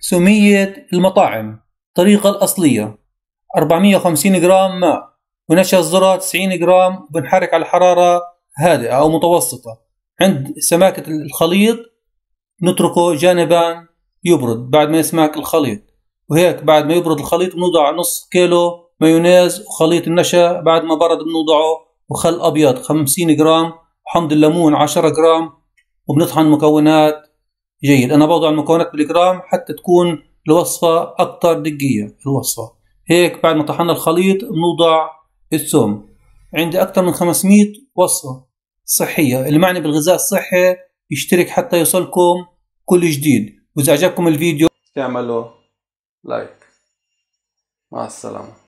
سميت المطاعم الطريقة الأصلية 450 جرام ماء ونشا الذرة 90 جرام بنحرك على حرارة هادئة أو متوسطة عند سماكة الخليط نتركه جانبا يبرد بعد ما يسماك الخليط وهيك بعد ما يبرد الخليط بنوضع نص كيلو مايونيز وخليط النشا بعد ما برد بنوضعه وخل أبيض 50 جرام حمض الليمون 10 جرام وبنطحن مكونات جيد انا بوضع المكونات بالجرام حتى تكون الوصفه اكثر دقيه الوصفه هيك بعد ما طحنا الخليط بنوضع الثوم عندي اكثر من 500 وصفه صحيه المعني بالغذاء الصحي يشترك حتى يوصلكم كل جديد واذا عجبكم الفيديو تعملوا لايك مع السلامه